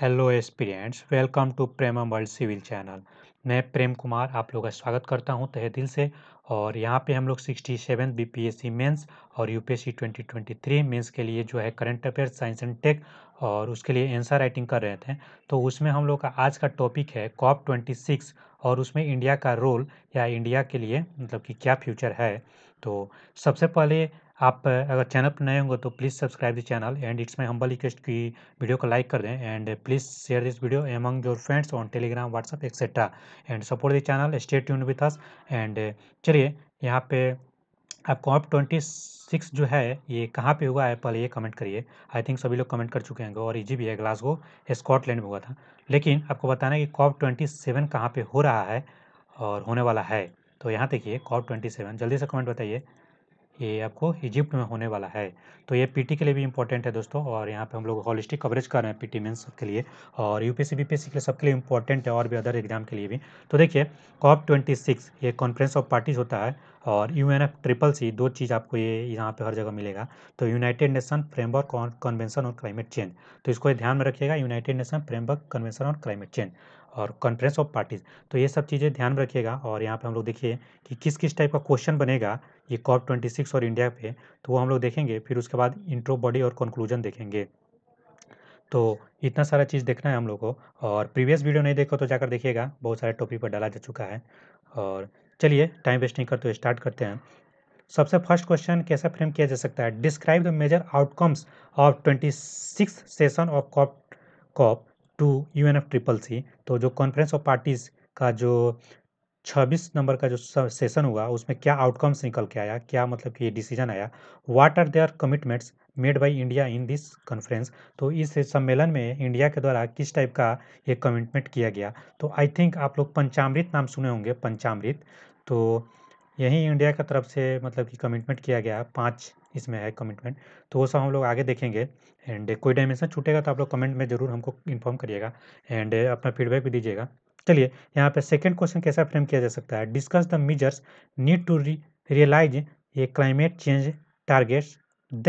hello aspirants welcome to Prem world civil channel मैं प्रेम कुमार आप लोग का स्वागत करता हूं तहे दिल से और यहां पे हम लोग sixty seven B P S C mains और U P S C twenty twenty three mains के लिए जो है current affair science and tech और उसके लिए आंसर राइटिंग कर रहे थे तो उसमें हम लोग का आज का टॉपिक है कॉप ट्वेंटी सिक्स और उसमें इंडिया का रोल या इंडिया के लिए मतलब कि क्या फ्यूचर है तो सबसे पहले आप अगर चैनल पर नए होंगे तो please subscribe the channel and it's my humble request की वीडियो को लाइक कर दें and please share this video among your friends on Telegram WhatsApp etcetera and support the channel stay tune with us and चलिए यहाँ पे आप corp twenty six जो है ये कहाँ पे हुआ है पहले ये कमेंट करिए आई थिंक सभी लोग कमेंट कर चुके होंगे और इजी भी है ग्लासगो स्कॉटलैंड में हुआ था लेकिन आपको बताना है कि कॉप ट्वेंटी सेवन कहाँ पर हो रहा है और होने वाला है तो यहाँ देखिए कॉप ट्वेंटी सेवन जल्दी से कमेंट बताइए ये आपको इजिप्ट में होने वाला है तो ये पीटी के लिए भी इंपॉर्टेंट है दोस्तों और यहाँ पे हम लोग हॉलिस्टिक कवरेज कर रहे हैं पीटी मेंस के लिए और यूपीएससी बीपीएससी के लिए सबके लिए इंपॉर्टेंट है और भी अदर एग्जाम के लिए भी तो देखिए कॉप ट्वेंटी सिक्स ये कॉन्फ्रेंस ऑफ पार्टीज होता है और U N F triple C दो चीज़ आपको ये यहाँ पे हर जगह मिलेगा तो United Nation framework convention on climate change तो इसको ध्यान में रखिएगा United Nation framework convention on climate change और कॉन्फ्रेंस ऑफ पार्टीज़ तो ये सब चीज़ें ध्यान में रखिएगा और यहाँ पे हम लोग देखिए कि किस किस टाइप का क्वेश्चन बनेगा ये कॉप ट्वेंटी सिक्स और इंडिया पे तो वो हम लोग देखेंगे फिर उसके बाद इंट्रो बॉडी और कंक्लूजन देखेंगे तो इतना सारा चीज़ देखना है हम लोग को और प्रीवियस वीडियो नहीं देखो तो जाकर देखिएगा बहुत सारे टॉपिक पर डाला जा चुका है और चलिए टाइम वेस्ट नहीं करते तो स्टार्ट करते हैं सबसे फर्स्ट क्वेश्चन कैसा फ्रेम किया जा सकता है describe the major outcomes of twenty six session of COP COP to U N F triple C तो जो कॉन्फ्रेंस ऑफ पार्टीज़ का जो छब्बीस नंबर का जो सेशन हुआ उसमें क्या आउटकम्स निकल के आया क्या मतलब कि ये डिसीजन आया what are their commitments made by India in this conference तो इस सम्मेलन में इंडिया के द्वारा किस टाइप का ये कमिटमेंट किया गया तो आई थिंक आप लोग पंचामृत नाम सुने होंगे पंचामृत तो यही इंडिया का तरफ से मतलब कि कमिटमेंट किया गया पाँच इसमें है कमिटमेंट तो वो सब हम लोग आगे देखेंगे एंड कोई डायमेंशन छूटेगा तो आप लोग कमेंट में ज़रूर हमको इन्फॉर्म करिएगा एंड अपना फीडबैक भी दीजिएगा चलिए यहाँ पे सेकंड क्वेश्चन कैसा फ्रेम किया जा सकता है discuss the measures need to realise a climate change targets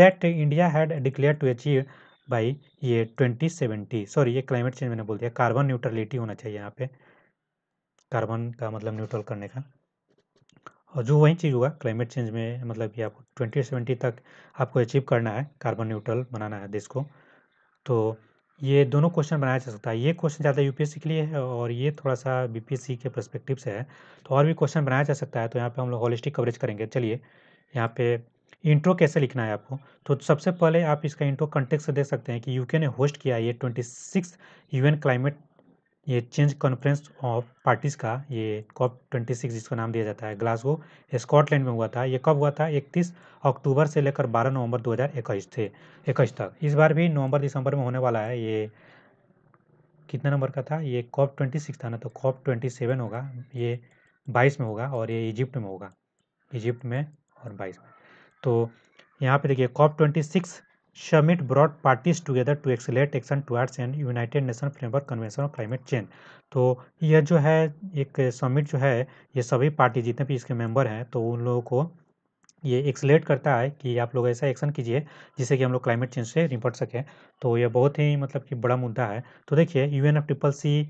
that India had declare to achieve by ये ट्वेंटी सेवेंटी सॉरी ये क्लाइमेट चेंज मैंने बोल दिया कार्बन न्यूट्रलिटी होना चाहिए यहाँ पे कार्बन का मतलब न्यूट्रल करने का और जो वही चीज़ हुआ क्लाइमेट चेंज में मतलब कि आपको ट्वेंटी सेवेंटी तक आपको अचीव करना है कार्बन न्यूट्रल बनाना है देश को तो ये दोनों क्वेश्चन बनाया जा सकता है ये क्वेश्चन ज़्यादा यूपीएससी के लिए है और ये थोड़ा सा बीपीएससी के परस्पेक्टिव से है तो और भी क्वेश्चन बनाया जा सकता है तो यहाँ पर हम लोग हॉलिस्टिक कवरेज करेंगे चलिए यहाँ पे इंट्रो कैसे लिखना है आपको तो सबसे पहले आप इसका इंट्रो कंटेक्ट से देख सकते हैं कि यूके ने होस्ट किया ये ट्वेंटी सिक्स यूएन क्लाइमेट ये चेंज कॉन्फ्रेंस ऑफ पार्टीज़ का ये कॉप ट्वेंटी सिक्स जिसका नाम दिया जाता है ग्लासगो स्कॉटलैंड में हुआ था ये कब हुआ था इकतीस अक्टूबर से लेकर बारह नवंबर दो हज़ार इक्कीस थे इक्कीस तक इस बार भी नवंबर दिसंबर में होने वाला है ये कितना नंबर का था ये कॉप ट्वेंटी सिक्स था ना तो कॉप ट्वेंटी सेवन होगा ये बाईस में होगा और ये इजिप्ट में होगा इजिप्ट में और बाईस में तो यहाँ पे देखिए COP twenty six summit brought parties together to accelerate action towards an United Nation framework convention of climate change तो यह जो है एक समिट जो है ये सभी पार्टी जितने भी इसके मेंबर हैं तो उन लोगों को ये एक्सलेट करता है कि आप लोग ऐसा एक्शन कीजिए जिससे कि हम लोग क्लाइमेट चेंज से निपट सकें तो यह बहुत ही मतलब कि बड़ा मुद्दा है तो देखिए U N F triple C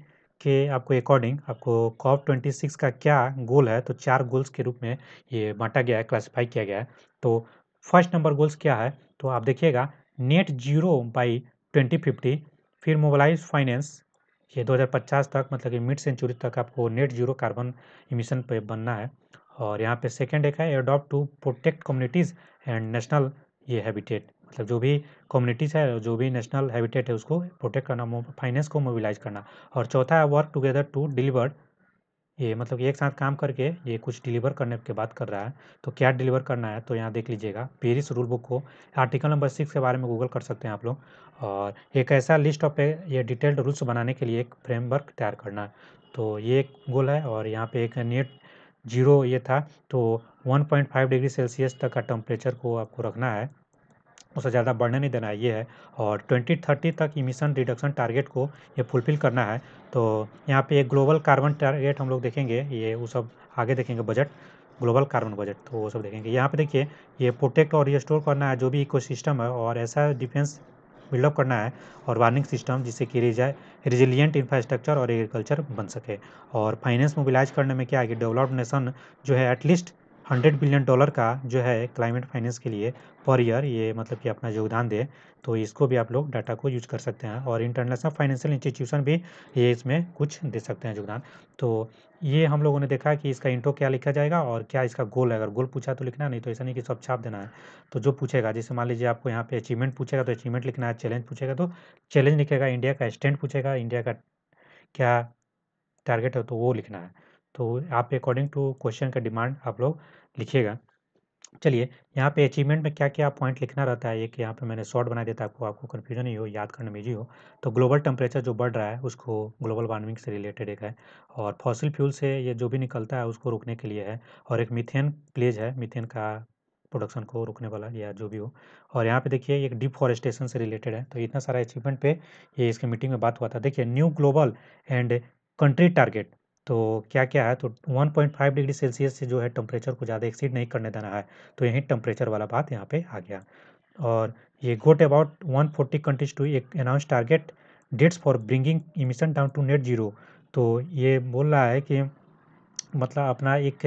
के आपको अकॉर्डिंग आपको कॉप ट्वेंटी सिक्स का क्या गोल है तो चार गोल्स के रूप में ये बांटा गया है क्लासिफाई किया गया है तो फर्स्ट नंबर गोल्स क्या है तो आप देखिएगा net zero by twenty fifty फिर मोबालाइज फाइनेंस ये 2050 तक मतलब कि मिड सेंचुरी तक आपको नेट जीरो कार्बन इमिशन पे बनना है और यहाँ पे सेकेंड एक है adopt to protect communities and national ये हैबिटेट मतलब जो भी कम्युनिटीज़ है जो भी नेशनल हैबिटेट है उसको प्रोटेक्ट करना फाइनेंस को मोबिलाइज करना और चौथा है वर्क टुगेदर टू डिलीवर ये मतलब एक साथ काम करके ये कुछ डिलीवर करने के बात कर रहा है तो क्या डिलीवर करना है तो यहाँ देख लीजिएगा पेरिस रूल बुक को आर्टिकल नंबर सिक्स के बारे में गूगल कर सकते हैं आप लोग और एक ऐसा लिस्ट ऑफ ये डिटेल्ड रूल्स बनाने के लिए एक फ्रेमवर्क तैयार करना है तो ये एक गोल है और यहाँ पे एक नेट जीरो ये था तो 1.5 डिग्री सेल्सियस तक का टेम्परेचर को आपको रखना है उसे ज़्यादा बढ़ने नहीं देना है ये है और ट्वेंटी थर्टी तक इमिशन रिडक्शन टारगेट को ये फुलफिल करना है तो यहाँ पे एक ग्लोबल कार्बन टारगेट हम लोग देखेंगे ये वो सब आगे देखेंगे बजट ग्लोबल कार्बन बजट तो वो सब देखेंगे यहाँ पे देखिए ये प्रोटेक्ट और रिस्टोर करना है जो भी इको है और ऐसा डिफेंस बिल्डअप करना है और वार्निंग सिस्टम जिससे कि रिजा रिजिलियंट इंफ्रास्ट्रक्चर और एग्रीकल्चर बन सके और फाइनेंस मोबिलाइज करने में क्या है कि डेवलप्ड नेशन जो है एटलीस्ट हंड्रेड बिलियन डॉलर का जो है क्लाइमेट फाइनेंस के लिए पर ईयर ये मतलब कि अपना योगदान दे तो इसको भी आप लोग डाटा को यूज कर सकते हैं और इंटरनेशनल फाइनेंशियल इंस्टीट्यूशन भी ये इसमें कुछ दे सकते हैं योगदान तो ये हम लोगों ने देखा कि इसका इंटो क्या लिखा जाएगा और क्या इसका गोल है अगर गोल पूछा तो लिखना नहीं तो ऐसा नहीं कि सब छाप देना है तो जो पूछेगा जैसे मान लीजिए आपको यहाँ पे अचीवमेंट पूछेगा तो अचीवमेंट लिखना है चैलेंज पूछेगा तो चैलेंज लिखेगा इंडिया का स्टैंड पूछेगा इंडिया का क्या टारगेट है तो वो लिखना है तो आप अकॉर्डिंग टू क्वेश्चन का डिमांड आप लोग लिखिएगा चलिए यहाँ पे अचीवमेंट में क्या क्या पॉइंट लिखना रहता है एक यहाँ पे मैंने शॉर्ट बना दिया था आपको आपको कन्फ्यूजन नहीं हो याद करने में जी हो तो ग्लोबल टेम्परेचर जो बढ़ रहा है उसको ग्लोबल वार्मिंग से रिलेटेड एक है और फॉसिल फ्यूल से ये जो भी निकलता है उसको रोकने के लिए है और एक मिथेन प्लेज है मिथेन का प्रोडक्शन को रोकने वाला या जो भी हो और यहाँ पे देखिए एक डिफॉरेस्टेशन से रिलेटेड है तो इतना सारा अचीवमेंट पे ये इसके मीटिंग में बात हुआ था देखिए new global and country target तो क्या क्या है तो 1.5 डिग्री सेल्सियस से जो है टेम्परेचर को ज़्यादा एक्सीड नहीं करने देना है तो यही टेम्परेचर वाला बात यहाँ पे आ गया और ये गोट अबाउट 140 कंट्रीज टू एक announce target dates for bringing emission down to net zero तो ये बोल रहा है कि मतलब अपना एक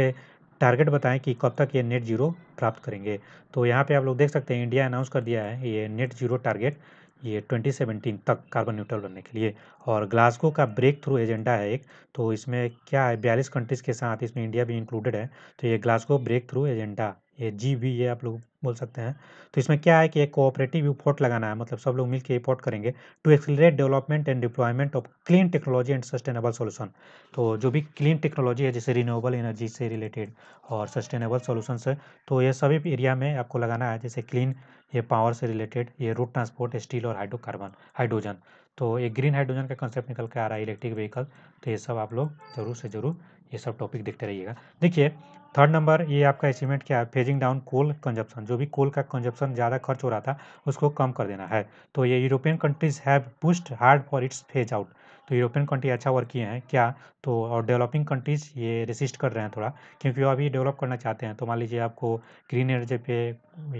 टारगेट बताएं कि कब तक ये नेट जीरो प्राप्त करेंगे तो यहाँ पे आप लोग देख सकते हैं इंडिया अनाउंस कर दिया है ये नेट जीरो टारगेट ये 2017 तक कार्बन न्यूट्रल बनने के लिए और ग्लासगो का ब्रेक थ्रू एजेंडा है एक तो इसमें क्या है बयालीस कंट्रीज़ के साथ इसमें इंडिया भी इंक्लूडेड है तो ये ग्लासगो ब्रेक थ्रू एजेंडा ये जी वी ये आप लोग बोल सकते हैं तो इसमें क्या है कि एक कोऑपरेटिव इफोर्ट लगाना है मतलब सब लोग मिलकर इफोर्ट करेंगे to accelerate development and deployment of clean technology and sustainable solution तो जो भी क्लीन टेक्नोलॉजी है जैसे रिन्यूएबल एनर्जी से रिलेटेड और सस्टेनेबल सोल्यूशन से तो ये सभी एरिया में आपको लगाना है जैसे क्लीन ये पावर से रिलेटेड ये रोड ट्रांसपोर्ट स्टील और हाइड्रोकार्बन हाइड्रोजन तो ये ग्रीन हाइड्रोजन का कंसेप्ट निकल के आ रहा है इलेक्ट्रिक व्हीकल तो ये सब आप लोग जरूर से जरूर ये सब टॉपिक देखते रहिएगा देखिए थर्ड नंबर ये आपका एस्टिमेट क्या है फेजिंग डाउन कोल कंजप्शन जो भी कोल का कंजप्शन ज़्यादा खर्च हो रहा था उसको कम कर देना है तो ये European countries have pushed hard for its phase out तो यूरोपियन कंट्री अच्छा वर्क किए हैं क्या तो और डेवलपिंग कंट्रीज़ ये रेसिस्ट कर रहे हैं थोड़ा क्योंकि वो अभी डेवलप करना चाहते हैं तो मान लीजिए आपको ग्रीन एनर्जी पे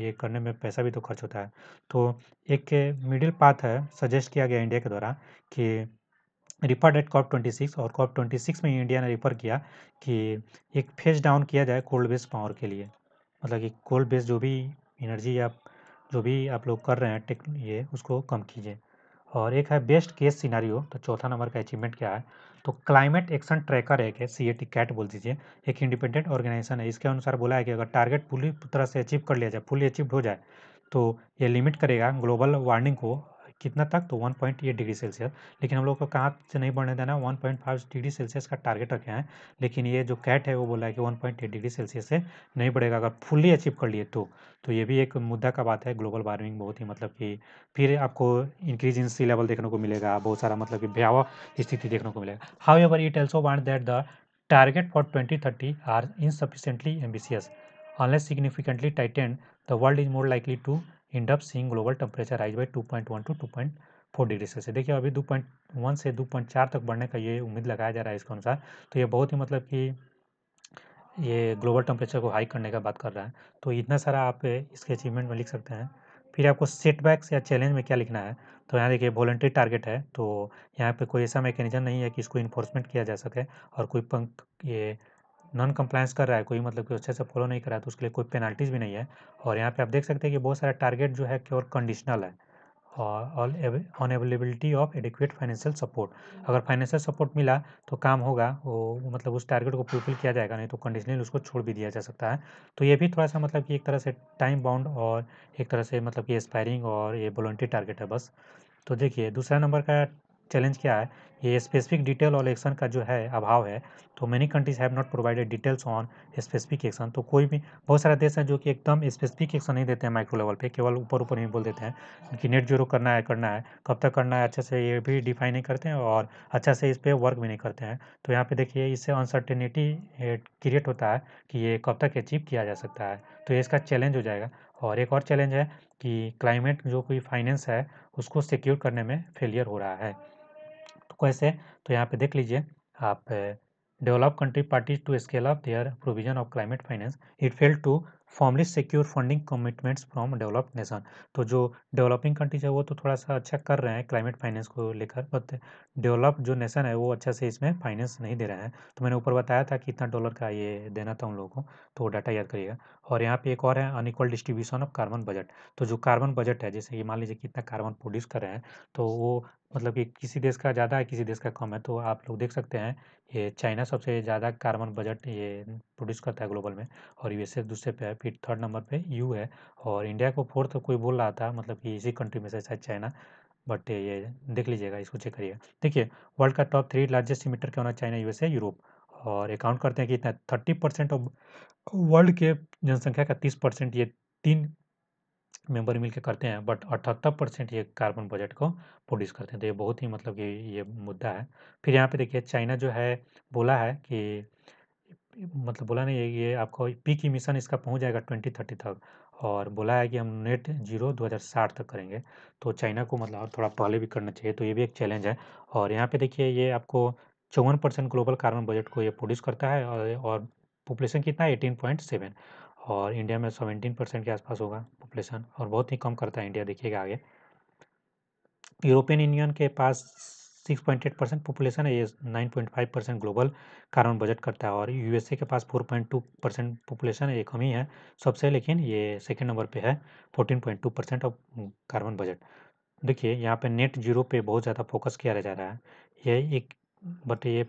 ये करने में पैसा भी तो खर्च होता है तो एक मिडिल पाथ है सजेस्ट किया गया इंडिया के द्वारा कि refer that COP twenty six और कॉप ट्वेंटी सिक्स में इंडिया ने रिफर किया कि एक फेज डाउन किया जाए कोल्ड बेस पावर के लिए मतलब कि कोल्ड बेस जो भी एनर्जी या जो भी आप लोग कर रहे हैं टेक ये उसको कम कीजिए और एक है बेस्ट केस सिनारी तो चौथा नंबर का अचीवमेंट क्या है तो क्लाइमेट एक्शन ट्रैकर एक है सी ए टी कैट बोल दीजिए एक इंडिपेंडेंट ऑर्गेनाइजेशन है इसके अनुसार बोला है कि अगर टारगेट पूरी तरह से अचीव कर लिया जाए फुली अचीव हो जाए तो ये लिमिट करेगा ग्लोबल वार्मिंग को कितना तक तो one point eight degree Celsius लेकिन हम लोग को कहाँ से नहीं बढ़ने देना one point five degree Celsius का टारगेट रखे हैं लेकिन ये जो कैट है वो बोला है कि one point eight degree Celsius से नहीं बढ़ेगा अगर फुल्ली अचीव कर लिए तो तो ये भी एक मुद्दा का बात है ग्लोबल वार्मिंग बहुत ही मतलब कि फिर आपको इंक्रीज इन सी लेवल देखने को मिलेगा बहुत सारा मतलब कि भयावह स्थिति देखने को मिलेगा however it also want that the target for 2030 are insufficiently ambitious unless significantly tightened the world is more likely to end of seeing global temperature rise by two point one to two point four degree Celsius देखिए अभी दो point one से दो point चार तक बढ़ने का ये उम्मीद लगाया जा रहा है इसके अनुसार तो ये बहुत ही मतलब कि ये ग्लोबल टेम्परेचर को हाई करने का बात कर रहा है तो इतना सारा आप इसके अचीवमेंट में लिख सकते हैं फिर आपको सेटबैक्स या चैलेंज में क्या लिखना है तो यहाँ देखिए वॉलेंट्री टारगेट है तो यहाँ पे कोई ऐसा मैकेनिज्म नहीं है कि इसको इन्फोर्समेंट किया जा सके और कोई पंख ये नॉन कम्प्लायंस कर रहा है कोई मतलब कि अच्छे से फॉलो नहीं कर रहा है तो उसके लिए कोई पेनल्टीज भी नहीं है और यहाँ पे आप देख सकते हैं कि बहुत सारा टारगेट जो है केवल कंडीशनल है और on availability of adequate financial support अगर फाइनेंशियल सपोर्ट मिला तो काम होगा वो मतलब उस टारगेट को फुलफिल किया जाएगा नहीं तो कंडीशनली उसको छोड़ भी दिया जा सकता है तो ये भी थोड़ा सा मतलब कि एक तरह से टाइम बाउंड और एक तरह से मतलब कि एक्सपायरिंग और ये वॉलंटियर टारगेट है बस तो देखिए दूसरा नंबर का चैलेंज क्या है ये स्पेसिफिक डिटेल और एक्शन का जो है अभाव है तो many countries have not provided details on specific action तो कोई भी बहुत सारे देश हैं जो कि एकदम स्पेसिफिक एक्शन नहीं देते हैं माइक्रो लेवल पे केवल ऊपर ऊपर ही बोल देते हैं कि नेट जीरो करना है करना है कब तक करना है अच्छे से ये भी डिफाइन नहीं करते हैं और अच्छा से इस पर वर्क भी नहीं करते हैं तो यहाँ पर देखिए इससे अनसर्टेनिटी क्रिएट होता है कि ये कब तक अचीव किया जा सकता है तो ये इसका चैलेंज हो जाएगा और एक और चैलेंज है कि क्लाइमेट जो कोई फाइनेंस है उसको सिक्योर करने में फेलियर हो रहा है तो कैसे तो यहाँ पे देख लीजिए आप develop country parties to scale of their provision of climate finance it fail to formally secure funding commitments from developed nation तो जो डेवलपिंग कंट्रीज है वो तो थोड़ा सा अच्छा कर रहे हैं क्लाइमेट फाइनेंस को लेकर बट डेवलप जो नेशन है वो अच्छा से इसमें फाइनेंस नहीं दे रहे हैं तो मैंने ऊपर बताया था कि इतना डॉलर का ये देना था उन लोगों को तो डाटा याद करिएगा और यहाँ पे एक और है unequal distribution of carbon budget तो जो कार्बन बजट है जैसे कि मान लीजिए कितना कार्बन प्रोड्यूस कर रहे हैं तो वो मतलब कि किसी देश का ज़्यादा है किसी देश का कम है तो आप लोग देख सकते हैं ये चाइना सबसे ज़्यादा कार्बन बजट ये प्रोड्यूस करता है ग्लोबल में और यूएसए दूसरे पे है फिर थर्ड नंबर पे यू है और इंडिया को फोर्थ कोई बोल रहा था मतलब कि इसी कंट्री में से शायद चाइना बट ये देख लीजिएगा इसको चेक करिए देखिए वर्ल्ड का टॉप थ्री लार्जेस्ट इमिटर क्या होना चाइना यूएसए यूरोप और अकाउंट करते हैं कि इतना थर्टी परसेंट ऑफ वर्ल्ड के जनसंख्या का तीस परसेंट ये तीन मेंबर मिलकर करते हैं बट अठहत्तर परसेंट ये कार्बन बजट को प्रोड्यूस करते हैं तो ये बहुत ही मतलब कि ये मुद्दा है फिर यहाँ पे देखिए चाइना जो है बोला है कि मतलब बोला नहीं है ये आपको पीक मिशन इसका पहुंच जाएगा ट्वेंटी थर्टी तक और बोला है कि हम नेट जीरो दो हज़ार साठ तक करेंगे तो चाइना को मतलब और थोड़ा पहले भी करना चाहिए तो ये भी एक चैलेंज है और यहाँ पे देखिए ये आपको चौवन परसेंट ग्लोबल कार्बन बजट को ये प्रोड्यूस करता है और, और पॉपुलेशन कितना है एटीन पॉइंट सेवन और इंडिया में सेवेंटीन परसेंट के आसपास होगा पॉपुलेशन और बहुत ही कम करता है इंडिया देखिएगा आगे यूरोपियन यूनियन के पास 6.8 परसेंट पॉपुलेशन है ये 9.5 परसेंट ग्लोबल कार्बन बजट करता है और यूएसए के पास 4.2 परसेंट पॉपुलेशन है ये कम ही है सबसे लेकिन ये सेकेंड नंबर पे है 14.2 परसेंट ऑफ कार्बन बजट देखिए यहाँ पे नेट जीरो पे बहुत ज़्यादा फोकस किया जा रहा है ये एक बट ये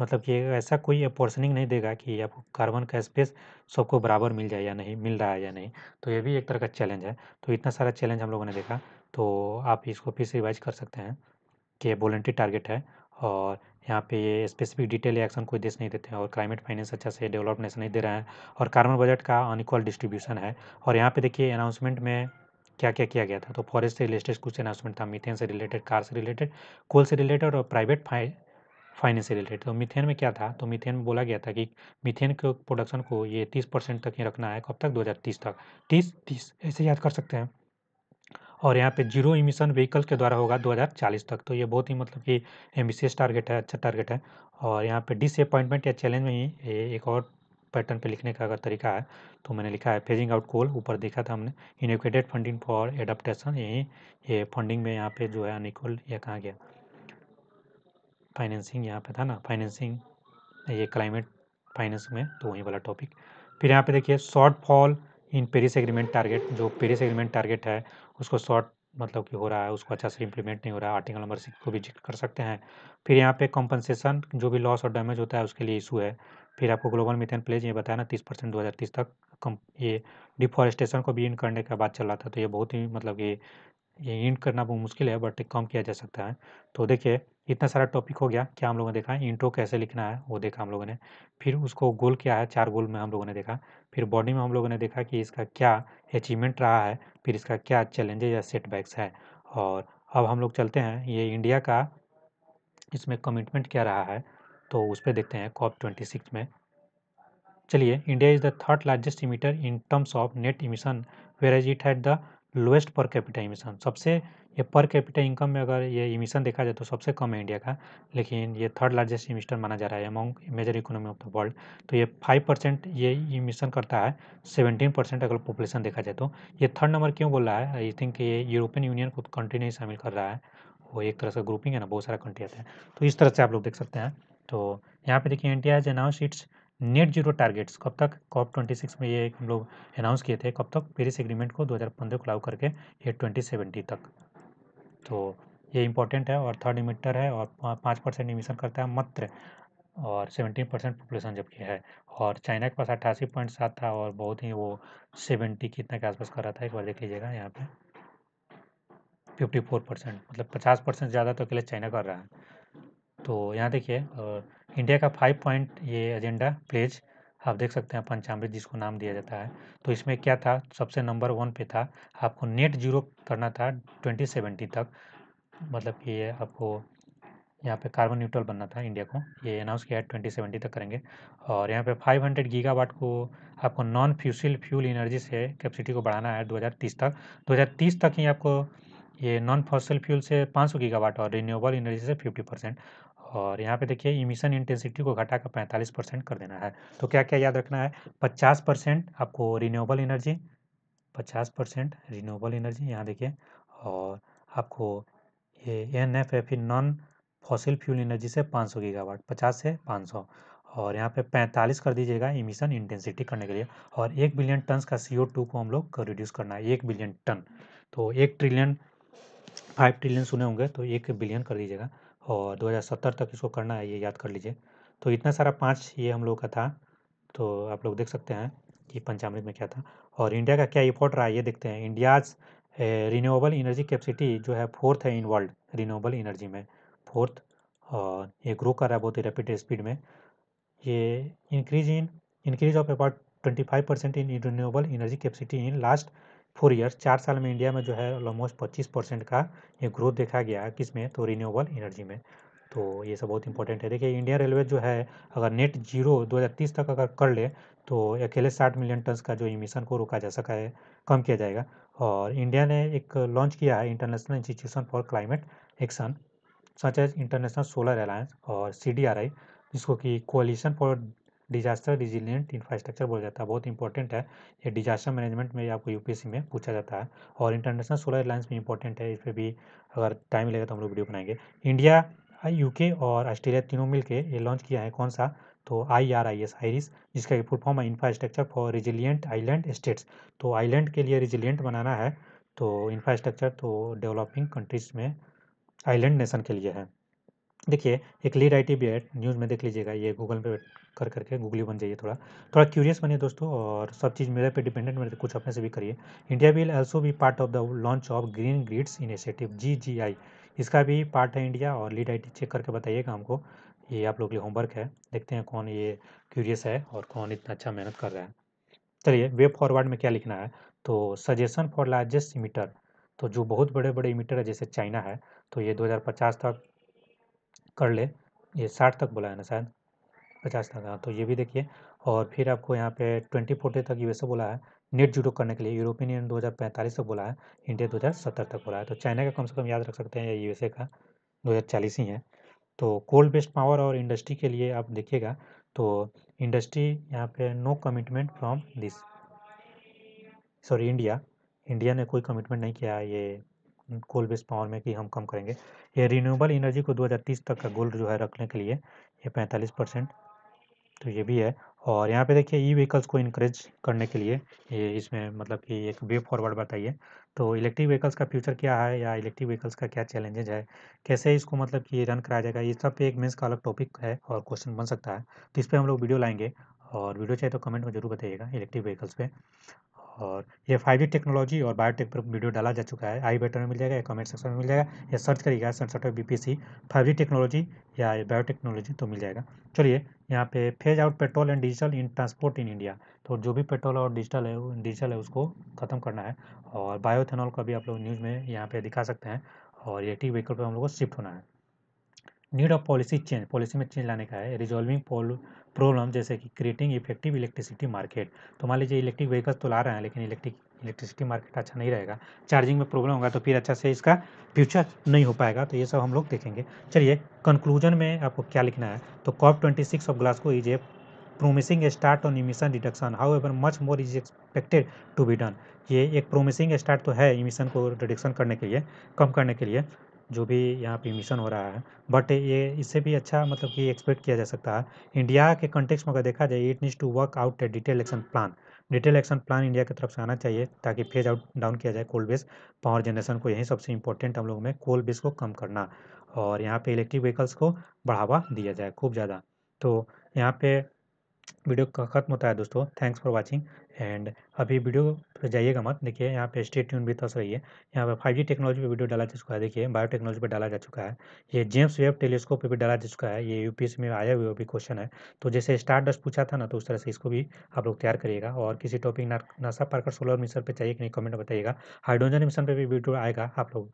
मतलब कि ऐसा कोई अपॉर्सनिंग नहीं देगा कि आपको कार्बन का स्पेस सबको बराबर मिल जाए या नहीं मिल रहा है या नहीं तो ये भी एक तरह का चैलेंज है तो इतना सारा चैलेंज हम लोगों ने देखा तो आप इसको फिर से रिवाइज कर सकते हैं कि ये वॉलेंट्री टारगेट है और यहाँ पे ये स्पेसिफिक डिटेल एक्शन कोई देश नहीं देते हैं और क्लाइमेट फाइनेंस अच्छा से डेवलप नेशन नहीं दे रहे हैं और कार्बन बजट का अनइक्वल डिस्ट्रीब्यूशन है और यहाँ पे देखिए अनाउंसमेंट में क्या क्या किया गया था तो फॉरेस्ट से रिलेटेड कुछ अनाउंसमेंट था मिथेन से रिलेटेड कार से रिलेटेड कोल से रिलेटेड और प्राइवेट फाइनेंस से रिलेटेड तो मिथेन में क्या था तो मिथेन में बोला गया था कि मिथेन के प्रोडक्शन को ये तीस परसेंट तक ही रखना है कब तक दो तक तीस तीस ऐसे याद कर सकते हैं और यहाँ पे जीरो इमिशन व्हीकल के द्वारा होगा 2040 तक तो ये बहुत ही मतलब कि एम्बिशियस टारगेट है अच्छा टारगेट है और यहाँ पे डिसअपॉइंटमेंट या चैलेंज में ही ये एक और पैटर्न पे लिखने का अगर तरीका है तो मैंने लिखा है फेजिंग आउट कोल ऊपर देखा था हमने इनोकेटेड फंडिंग फॉर एडाप्टेशन यही ये फंडिंग में यहाँ पे जो है अनिकोल यह कहाँ गया फाइनेंसिंग यहाँ पे था ना फाइनेंसिंग ये क्लाइमेट फाइनेंस में तो वही वाला टॉपिक फिर यहाँ पे देखिए shortfall in Paris agreement target जो पेरिस एग्रीमेंट टारगेट है उसको शॉर्ट मतलब कि हो रहा है उसको अच्छा से इम्प्लीमेंट नहीं हो रहा है आर्टिकल नंबर सिक्स को भी जिक्र कर सकते हैं फिर यहाँ पे कॉम्पनसेशन जो भी लॉस और डैमेज होता है उसके लिए इशू है फिर आपको ग्लोबल मिथेन प्लेज ये बताया ना तीस परसेंट दो हज़ार तीस तक ये डिफॉरेस्टेशन को भी इन करने का बात चल रहा था तो ये बहुत ही मतलब कि ये इंट करना बहुत मुश्किल है बट कम किया जा सकता है तो देखिए इतना सारा टॉपिक हो गया क्या हम लोगों ने देखा इंट्रो कैसे लिखना है वो देखा हम लोगों ने फिर उसको गोल क्या है चार गोल में हम लोगों ने देखा फिर बॉडी में हम लोगों ने देखा कि इसका क्या अचीवमेंट रहा है फिर इसका क्या चैलेंजेज या सेटबैक्स है और अब हम लोग चलते हैं ये इंडिया का इसमें कमिटमेंट क्या रहा है तो उस पर देखते हैं कॉप ट्वेंटी सिक्स में चलिए India is the third largest emitter in terms of net emission whereas it had the lowest per capita emission सबसे ये पर कैपिटा इनकम में अगर ये इमिशन देखा जाए तो सबसे कम है इंडिया का लेकिन ये थर्ड लार्जेस्ट इमिशन माना जा रहा है among major economy of the world तो ये फाइव परसेंट ये इमिशन करता है सेवेंटीन परसेंट अगर पॉपुलेशन देखा जाए तो ये थर्ड नंबर क्यों बोल रहा है आई थिंक ये यूरोपियन यूनियन को कंट्री नहीं शामिल कर रहा है वो एक तरह से ग्रुपिंग है ना बहुत सारा कंट्री आता है तो इस तरह से आप लोग देख सकते हैं तो यहाँ पे देखिए India has announce its net zero targets कब तक कॉप ट्वेंटी सिक्स में ये हम लोग अनाउंस किए थे कब तक पेरिस एग्रीमेंट को 2015 को लागू करके ये 2070 तक तो ये इंपॉर्टेंट है और थर्ड इमिटर है और पाँच परसेंट इमिशन करता है मात्र और सेवेंटीन परसेंट पॉपुलेशन जबकि है और चाइना के पास अट्ठासी पॉइंट सात था और बहुत ही वो सेवेंटी कितना के आसपास कर रहा था एक बार देख लीजिएगा यहाँ पे फिफ्टी फोर परसेंट मतलब पचास परसेंट ज़्यादा तो अकेले चाइना कर रहा है तो यहाँ देखिए इंडिया का फाइव पॉइंट ये एजेंडा प्लेज आप देख सकते हैं पंचामृत जिसको नाम दिया जाता है तो इसमें क्या था सबसे नंबर वन पे था आपको नेट जीरो करना था ट्वेंटी सेवेंटी तक मतलब कि ये आपको यहाँ पे कार्बन न्यूट्रल बनना था इंडिया को ये अनाउंस किया है ट्वेंटी सेवेंटी तक करेंगे और यहाँ पे फाइव हंड्रेड गीगावाट को आपको नॉन फ्यूसिल फ्यूल एनर्जी से कैपेसिटी को बढ़ाना है दो हज़ार तीस तक दो हज़ार तीस तक ही आपको ये नॉन फॉसिल फ्यूल से पाँच सौ गीगावाट और रिन्यूएबल एनर्जी से फिफ्टी परसेंट और यहाँ पे देखिए इमिशन इंटेंसिटी को घटाकर पैंतालीस परसेंट कर देना है तो क्या क्या याद रखना है पचास परसेंट आपको रिन्यूएबल एनर्जी पचास परसेंट रिन्यूएबल एनर्जी यहाँ देखिए और आपको ये N F F non fossil fuel energy से 500 सौ गीगावाट पचास से 500 और यहाँ पे 45 कर दीजिएगा इमिशन इंटेंसिटी करने के लिए और एक बिलियन टन का सी को हम लोग रिड्यूस करना है एक बिलियन टन तो एक ट्रिलियन फाइव ट्रिलियन सुने होंगे तो एक बिलियन कर दीजिएगा और 2070 तक इसको करना है ये याद कर लीजिए तो इतना सारा पाँच ये हम लोग का था तो आप लोग देख सकते हैं कि पंचामृत में क्या था और इंडिया का क्या इफोर्ट रहा है ये देखते हैं इंडियाज़ रिन्यूएबल इनर्जी कैपेसिटी जो है फोर्थ है इन वर्ल्ड रिन्यूएबल इनर्जी में फोर्थ और ये ग्रो कर रहा है बहुत ही रैपिड स्पीड में ये increase in increase of about twenty five percent in renewable energy capacity in last four years चार साल में इंडिया में जो है ऑलमोस्ट पच्चीस परसेंट का ये ग्रोथ देखा गया किस में तो रिन्यूएबल एनर्जी में तो ये सब बहुत इंपॉर्टेंट है देखिए इंडिया रेलवे जो है अगर नेट जीरो 2030 तक अगर कर ले तो अकेले 60 मिलियन टन का जो इमिशन को रोका जा सका है कम किया जाएगा और इंडिया ने एक लॉन्च किया है international institution for climate action such as international solar alliance और सी जिसको कि coalition for disaster resilient infrastructure बोला जाता है बहुत इंपॉर्टेंट है ये डिजास्टर मैनेजमेंट में आपको यूपीएससी में पूछा जाता है और इंटरनेशनल सोलर अलायंस में इंपॉर्टेंट है इस पर भी अगर टाइम लगेगा तो हम लोग वीडियो बनाएंगे इंडिया यूके और ऑस्ट्रेलिया तीनों के ये लॉन्च किया है कौन सा तो I R I S IRIS जिसका फुल फॉर्म है infrastructure for resilient island states तो आइलैंड के लिए रिजिलियंट बनाना है तो इंफ्रास्ट्रक्चर तो डेवलपिंग कंट्रीज में आइलैंड नेशन के लिए है देखिए एक लीड आई टी न्यूज़ में देख लीजिएगा ये गूगल पे कर करके गूगली बन जाइए थोड़ा थोड़ा क्यूरियस बनिए दोस्तों और सब चीज़ मेरे पे डिपेंडेंट मेरे कुछ अपने से भी करिए इंडिया विल ऑल्सो भी part of the launch of green grids initiative G G I इसका भी पार्ट है इंडिया और लीड आई टी चेक करके बताइएगा हमको ये आप लोग के लिए होमवर्क है देखते हैं कौन ये क्यूरियस है और कौन इतना अच्छा मेहनत कर रहा है चलिए वेब फॉरवर्ड में क्या लिखना है तो सजेशन फॉर लार्जेस्ट इमीटर तो जो बहुत बड़े बड़े इमीटर है जैसे चाइना है तो ये 2050 तक कर ले ये साठ तक बोला है ना शायद पचास तक हाँ तो ये भी देखिए और फिर आपको यहाँ पे ट्वेंटी फोर्टे तक यूएसए बोला है नेट जीरो करने के लिए यूरोपियन यूनियन दो हज़ार पैंतालीस तक बोला है इंडिया दो हज़ार सत्तर तक बोला है तो चाइना का कम से कम याद रख सकते हैं या यूएसए का दो हज़ार चालीस ही है तो कोल्ड बेस्ड पावर और इंडस्ट्री के लिए आप देखिएगा तो इंडस्ट्री यहाँ पे no commitment from this sorry India India ने कोई कमिटमेंट नहीं किया ये कोल बेस्ड पावर में कि हम कम करेंगे ये रिन्यूएबल एनर्जी को 2030 तक का गोल जो है रखने के लिए ये 45 परसेंट तो ये भी है और यहाँ पे देखिए ई व्हीकल्स को इंक्रेज करने के लिए ये इसमें मतलब कि एक वे फॉरवर्ड बताइए तो इलेक्ट्रिक व्हीकल्स का फ्यूचर क्या है या इलेक्ट्रिक व्हीकल्स का क्या चैलेंजेज है कैसे इसको मतलब कि रन कराया जाएगा ये सब पे एक मेन्स का अलग टॉपिक है और क्वेश्चन बन सकता है तो इस पर हम लोग वीडियो लाएंगे और वीडियो चाहिए तो कमेंट में जरूर बताइएगा इलेक्ट्रिक व्हीकल्स पे और ये फाइव जी टेक्नोलॉजी और बायोटेक पर वीडियो डाला जा चुका है आई बटन में मिल जाएगा या कमेंट सेक्शन में मिल जाएगा या सर्च करिएगा सनसठ B P C five G technology या बायोटेक्नोलॉजी तो मिल जाएगा चलिए यहाँ पे phase out petrol and digital in transport in India तो जो भी पेट्रोल और डिजिटल है डिजिटल है उसको ख़त्म करना है और बायोथेनॉल का भी आप लोग न्यूज़ में यहाँ पर दिखा सकते हैं और इलेक्ट्रिक व्हीकल पर हम लोग को शिफ्ट होना है need of policy change policy में चेंज लाने का है रिजॉल्विंग प्रॉब्लम जैसे कि क्रिएटिंग इफेक्टिव इलेक्ट्रिसिटी मार्केट तो मान लीजिए इलेक्ट्रिक व्हीकल्स तो ला रहे हैं लेकिन इलेक्ट्रिक इलेक्ट्रिसिटी मार्केट अच्छा नहीं रहेगा चार्जिंग में प्रॉब्लम होगा तो फिर अच्छा से इसका फ्यूचर नहीं हो पाएगा तो ये सब हम लोग देखेंगे चलिए कंक्लूजन में आपको क्या लिखना है तो COP twenty six of Glasgow is a promising start on emission reduction however much more is expected to be done ये एक प्रोमिसिंग स्टार्ट तो है इमिशन को रिडक्शन करने के लिए कम करने के लिए जो भी यहाँ पे मिशन हो रहा है बट ये इससे भी अच्छा मतलब कि एक्सपेक्ट किया जा सकता है इंडिया के कंटेक्स में अगर देखा जाए it needs to work out a detail action plan detail action plan India की तरफ से आना चाहिए ताकि फेज आउट डाउन किया जाए कोल बेस पावर जनरेशन को यही सबसे इंपॉर्टेंट हम लोग में कोल बेस को कम करना और यहाँ पे इलेक्ट्रिक व्हीकल्स को बढ़ावा दिया जाए खूब ज़्यादा तो यहाँ पे वीडियो का ख़त्म होता है दोस्तों थैंक्स फॉर वाचिंग एंड अभी वीडियो पर जाइएगा मत देखिए यहाँ पे स्टेट ट्यून भी तस तो रही है यहाँ पे फाइव जी टेक्नोलॉजी पे वीडियो डाला जा चुका है देखिए बायो टेक्नोलॉजी पे डाला जा चुका है ये जेम्स वेब टेलीस्कोप पे भी डाला जा चुका है ये यूपीएससी में आया हुआ भी क्वेश्चन है तो जैसे स्टार्ट डस्ट पूछा था ना तो उस तरह से इसको भी आप लोग तैयार करिएगा और किसी टॉपिक ना नासा पार्कर सोलर मिशन पर चाहिए कि नहीं कमेंट बताइएगा हाइड्रोजन मिशन पर भी वीडियो आएगा आप लोग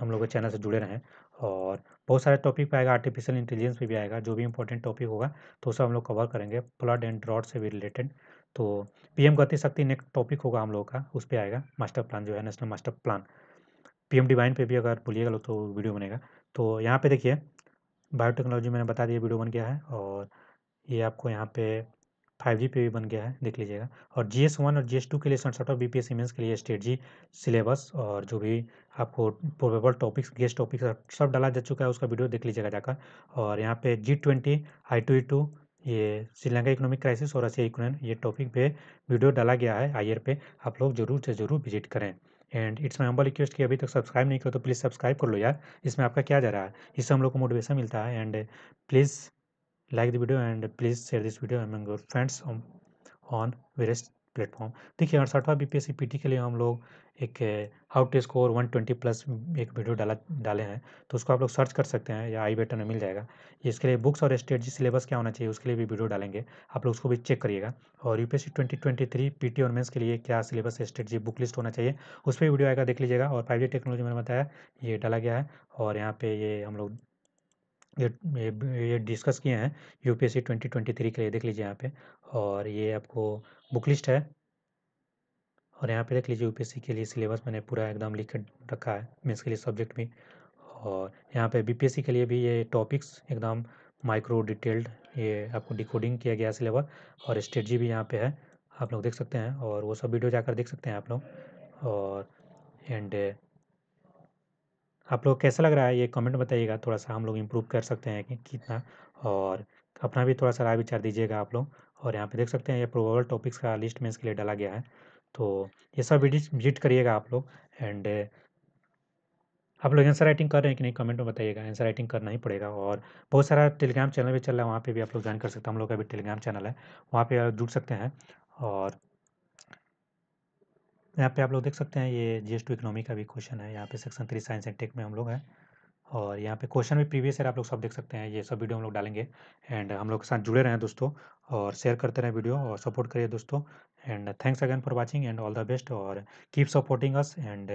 हम लोग के चैनल से जुड़े रहें और बहुत सारे टॉपिक पे आएगा आर्टिफिशियल इंटेलिजेंस पे भी आएगा जो भी इंपॉर्टेंट टॉपिक होगा तो उसे हम लोग कवर करेंगे फ्लड एंड ड्रॉट से भी रिलेटेड तो पीएम गति शक्ति नेक्स्ट टॉपिक होगा हम लोग का उस पर आएगा मास्टर प्लान जो है national master plan PM DevINE पे भी अगर बोलिएगा लोग तो वीडियो बनेगा तो यहाँ पे देखिए बायोटेक्नोलॉजी मैंने बता दिया वीडियो बन गया है और ये आपको यहाँ पे फाइव जी पे भी बन गया है देख लीजिएगा और जी एस वन और जी एस टू के लिए सड़सठ और बी पी एस के लिए स्टेट जी सिलेबस और जो भी आपको प्रोबेबल टॉपिक्स गेस्ट टॉपिक्स सब डाला जा चुका है उसका वीडियो देख लीजिएगा जाकर और यहाँ पे G twenty I to E to ये श्रीलंका इकोनॉमिक क्राइसिस और रशिया यूक्रेन ये टॉपिक पे वीडियो डाला गया है आई पे आप लोग जरूर से जरूर विजिट करें and it's my humble request कि अभी तक सब्सक्राइब नहीं करो तो प्लीज़ सब्सक्राइब कर लो यार इसमें आपका क्या जा रहा है इससे हम लोग को मोटिवेशन मिलता है and please like the video and please share this video among your friends on various platform देखिए अड़सठवा बी पी के लिए हम लोग एक हाउ टू स्कोर 120 प्लस एक वीडियो डाला डाले हैं तो उसको आप लोग सर्च कर सकते हैं या आई बेटन में मिल जाएगा इसके लिए बुक्स और स्ट्रेटजी सिलेबस क्या होना चाहिए उसके लिए भी वीडियो डालेंगे आप लोग उसको भी चेक करिएगा और यू पी एस और मेंस के लिए क्या सिलेबस स्ट्रेटजी बुक लिस्ट होना चाहिए उस पर वीडियो आएगा देख लीजिएगा और फाइव टेक्नोलॉजी मैंने बताया ये डाला गया है और यहाँ पर ये हम लोग ये ये, ये डिस्कस किए हैं यूपीएससी 2023 के लिए देख लीजिए यहाँ पे और ये आपको बुक लिस्ट है और यहाँ पे देख लीजिए यूपीएससी के लिए सिलेबस मैंने पूरा एकदम लिख कर रखा है मीन्स के लिए सब्जेक्ट भी और यहाँ पे बीपीएससी के लिए भी ये टॉपिक्स एकदम माइक्रो डिटेल्ड ये आपको डिकोडिंग किया गया सिलेबस और स्ट्रेटजी भी यहाँ पे है आप लोग देख सकते हैं और वो सब वीडियो जाकर देख सकते हैं आप लोग और एंड आप लोग कैसा लग रहा है ये कमेंट बताइएगा थोड़ा सा हम लोग इम्प्रूव कर सकते हैं कि कितना और अपना भी थोड़ा सा राय विचार दीजिएगा आप लोग और यहाँ पे देख सकते हैं ये प्रोबेबल टॉपिक्स का लिस्ट में इसके लिए डाला गया है तो ये सब विजिट विजिट करिएगा आप लोग एंड आप लोग आंसर राइटिंग कर रहे हैं कि नहीं कमेंट में बताइएगा आंसर राइटिंग करना ही पड़ेगा और बहुत सारा टेलीग्राम चैनल भी चल रहा है वहाँ पर भी आप लोग ज्वाइन कर सकते हैं हम लोग का भी टेलीग्राम चैनल है वहाँ पर जुड़ सकते हैं और यहाँ पे आप लोग देख सकते हैं ये जी एस टू इकनॉमी का भी क्वेश्चन है यहाँ पे section three science and tech में हम लोग हैं और यहाँ पे क्वेश्चन भी प्रीवियस ईयर आप लोग सब देख सकते हैं ये सब वीडियो हम लोग डालेंगे एंड हम लोग के साथ जुड़े रहें दोस्तों और शेयर करते रहें वीडियो और सपोर्ट करिए दोस्तों and thanks again for watching and all the best और कीप सपोर्टिंग अस एंड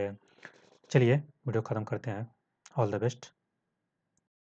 चलिए वीडियो ख़त्म करते हैं ऑल द बेस्ट